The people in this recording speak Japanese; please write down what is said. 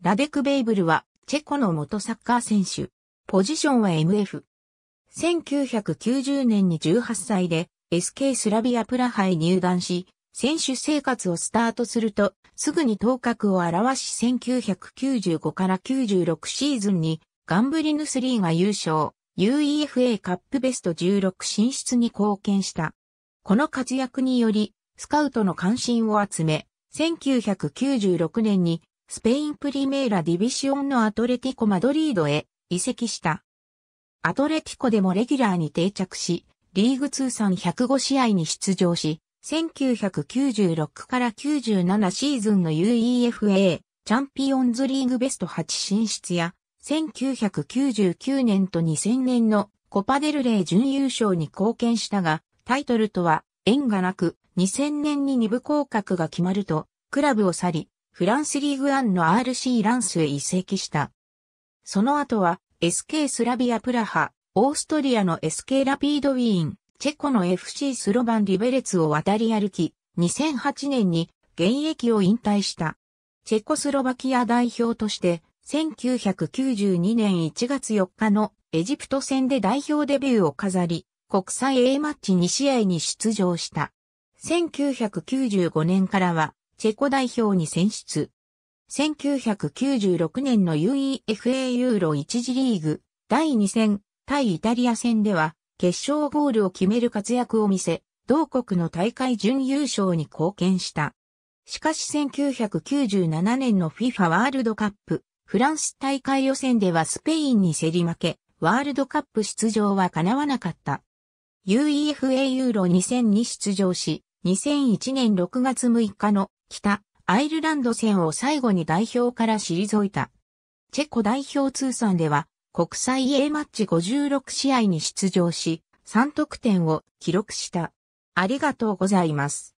ラデク・ベイブルは、チェコの元サッカー選手。ポジションは MF。1990年に18歳で、SK スラビアプラハへ入団し、選手生活をスタートすると、すぐに頭角を現し1995から96シーズンに、ガンブリヌスリーが優勝、UEFA カップベスト16進出に貢献した。この活躍により、スカウトの関心を集め、1996年にスペインプリメーラディビシオンのアトレティコ・マドリードへ移籍した。アトレティコでもレギュラーに定着し、リーグ通算105試合に出場し、1996から97シーズンの UEFA チャンピオンズリーグベスト8進出や、1999年と2000年のコパデルレー準優勝に貢献したが、タイトルとは縁がなく、2000年に二部降格が決まると、クラブを去り、フランスリーグアンの RC ランスへ移籍した。その後は SK スラビアプラハ、オーストリアの SK ラピードウィーン、チェコの FC スロバンリベレツを渡り歩き、2008年に現役を引退した。チェコスロバキア代表として、1992年1月4日のエジプト戦で代表デビューを飾り、国際 A マッチ2試合に出場した。1995年からはチェコ代表に選出。1996年の UEFA ユーロ1次リーグ第2戦対イタリア戦では決勝ゴールを決める活躍を見せ、同国の大会準優勝に貢献した。しかし1997年の FIFA ワールドカップフランス大会予選ではスペインに競り負け、ワールドカップ出場は叶わなかった。UEFA ユーロ2 0 0 0に出場し、2001年6月6日の北アイルランド戦を最後に代表から退いた。チェコ代表通算では国際 A マッチ56試合に出場し3得点を記録した。ありがとうございます。